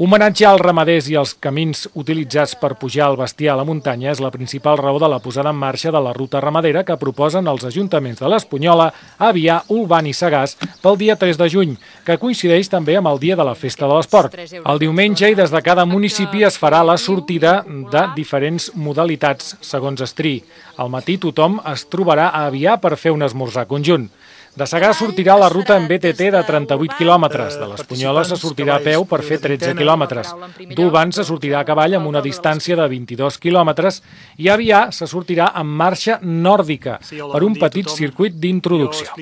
Homenatge als ramaders i els camins utilitzats per pujar el bestiar a la muntanya és la principal raó de la posada en marxa de la ruta ramadera que proposen els ajuntaments de l'Espunyola, Avià, Ulban i Sagàs pel dia 3 de juny, que coincideix també amb el dia de la Festa de l'Esport. El diumenge i des de cada municipi es farà la sortida de diferents modalitats, segons Estri. Al matí tothom es trobarà a Avià per fer un esmorzar conjunt. De Sagà sortirà la ruta en BTT de 38 quilòmetres. De l'Espunyola se sortirà a peu per fer 13 quilòmetres. D'Uban se sortirà a cavall amb una distància de 22 quilòmetres i Avià se sortirà en marxa nòrdica per un petit circuit d'introducció.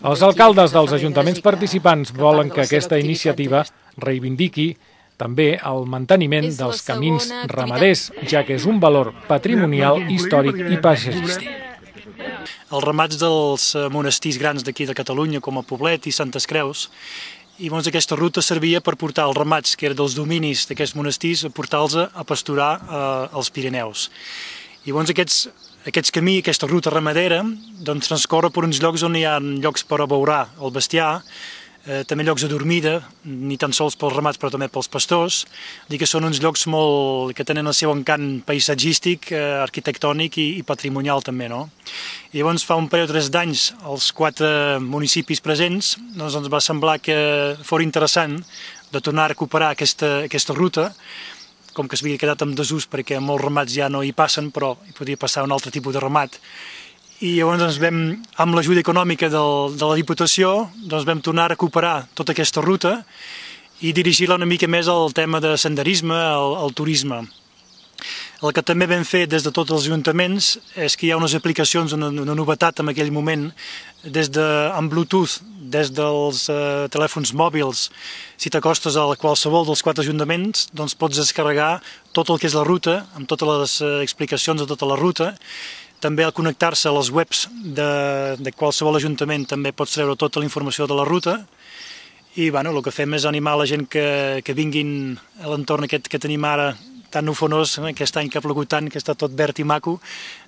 Els alcaldes dels ajuntaments participants volen que aquesta iniciativa reivindiqui també el manteniment dels camins ramaders, ja que és un valor patrimonial, històric i paisatgístic els ramats dels eh, monestirs grans d'aquí de Catalunya, com a Poblet i Santes Creus, i doncs, aquesta ruta servia per portar els ramats, que eren dels dominis d'aquests monestirs, a portar-los a pasturar eh, als Pirineus. I llavors aquests, aquests camí, aquesta ruta ramadera, doncs transcorre per uns llocs on hi ha llocs per abeurar el bestiar, eh, també llocs de dormida, ni tan sols pels ramats però també pels pastors, dir que són uns llocs molt, que tenen el seu encant paisatgístic, eh, arquitectònic i, i patrimonial també, no? I llavors fa un període de tres d'anys els quatre municipis presents doncs ens va semblar que fos interessant de tornar a recuperar aquesta, aquesta ruta com que s'havia quedat amb desús perquè molts ramats ja no hi passen, però hi podia passar un altre tipus de ramat. I llavors ens doncs, vam, amb l'ajuda econòmica del, de la Diputació, doncs vam tornar a recuperar tota aquesta ruta i dirigir-la una mica més al tema de senderisme, al, al turisme. El que també vam fer des de tots els ajuntaments és que hi ha unes aplicacions, una, una novetat en aquell moment, des de, amb Bluetooth, des dels eh, telèfons mòbils, si t'acostes a qualsevol dels quatre ajuntaments, doncs pots descarregar tot el que és la ruta, amb totes les eh, explicacions de tota la ruta, també al connectar-se a les webs de, de qualsevol ajuntament també pots treure tota la informació de la ruta, i bueno, el que fem és animar la gent que, que vinguin a l'entorn aquest que tenim ara tan ufonós, eh, aquest any que ha plogut tant, que està tot verd i maco,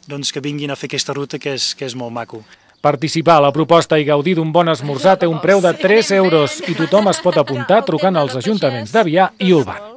doncs que vinguin a fer aquesta ruta que és, que és molt maco. Participar a la proposta i gaudir d'un bon esmorzar té un preu de 3 euros i tothom es pot apuntar trucant als ajuntaments d'Avià i Olvan.